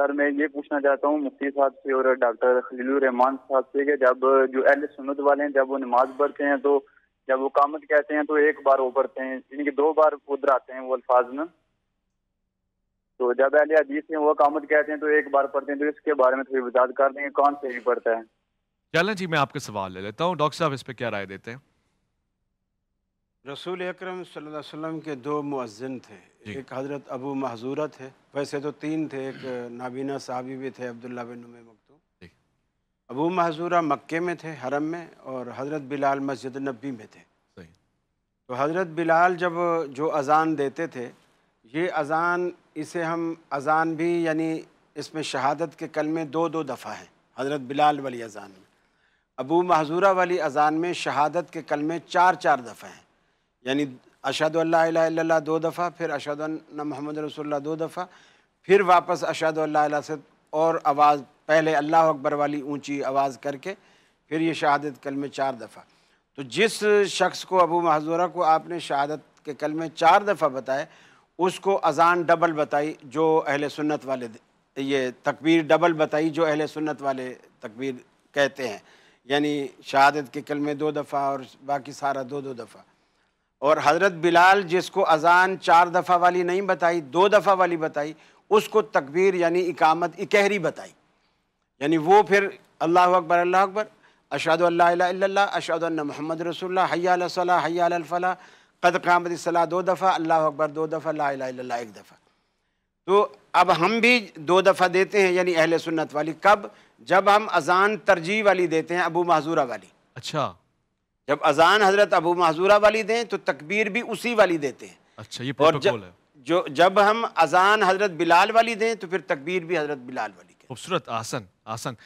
Sir मैं ये पूछना चाहता हूँ मुफ्ती साहब से और डॉक्टर रहमान साहब से कि जब जो अहल सुनत वाले हैं जब वो नमाज पढ़ते हैं तो जब वो कामत कहते हैं तो एक बार वो पढ़ते हैं यानी कि दो बार उधर आते हैं वो अल्फाज में तो जब अहल हदीस हैं वो कामत कहते हैं तो एक बार पढ़ते हैं तो इसके बारे में थोड़ी वजात कर देंगे कौन से ही पढ़ता है चलें जी मैं आपका सवाल ले लेता हूँ डॉक्टर साहब इस पर क्या राय देते हैं रसूल अक्रम वसम के दो मुअज़न थे एक हज़रत अबू महजूरत थे वैसे तो तीन थे एक नाबीना साहबी भी थे अब्दुल्ला बिन मखतूम अबू महजूरा मक्के में थे हरम में और हज़रत बिलाल मस्जिद नबी में थे तो हज़रत बिलाल जब जो अज़ान देते थे ये अज़ान इसे हम अज़ान भी यानी इसमें शहादत के कल में दो दो दफ़ा हैं हज़रत बिलाल वाली अज़ान में अबू महजूरा वाली अज़ान में शहादत के कल में चार चार दफ़ा हैं यानी अशद अल्ला दो दफ़ा फिर अशद महमद रसोल्ला दो दफ़ा फिर वापस अशद से और आवाज़ पहले अल्लाह अकबर वाली ऊंची आवाज़ करके फिर ये शहादत कलमे चार दफ़ा तो जिस शख्स को अबू महजूरा को आपने शहादत के कलमे चार दफ़ा बताए उसको अजान डबल बताई जो अहल सुन्नत वाले ये तकबीर डबल बताई जो अहल सुन्नत वाले तकबीर कहते हैं यानी शहादत के कलमे दो दफ़ा और बाकी सारा दो दो दफ़ा और हज़रत बिलाल जिसको अजान चार दफ़ा वाली नहीं बताई दो दफ़ा वाली बताई उसको तकबीर यानी इकामत इकहरी बताई यानी वो फिर अल्लाह अकबर अल्लाह अकबर अशाद अशद महमद रसोल्ला हयाल हयालफ़ला कद कामतला दो दफ़ा अल्लाह अकबर दो दफ़ा ला ला एक दफ़ा तो अब हम भी दो दफ़ा देते हैं यानी अहल सुन्नत वाली कब जब हम अजान तरजीह वाली देते हैं अबू महजूरा वाली अच्छा जब अजान हजरत अबू महजूरा वाली दें तो तकबीर भी उसी वाली देते हैं अच्छा ये और जब, है। जो जब हम अजान हजरत बिलाल वाली दें तो फिर तकबीर भी हजरत बिलाल वाली खूबसूरत आसन आसन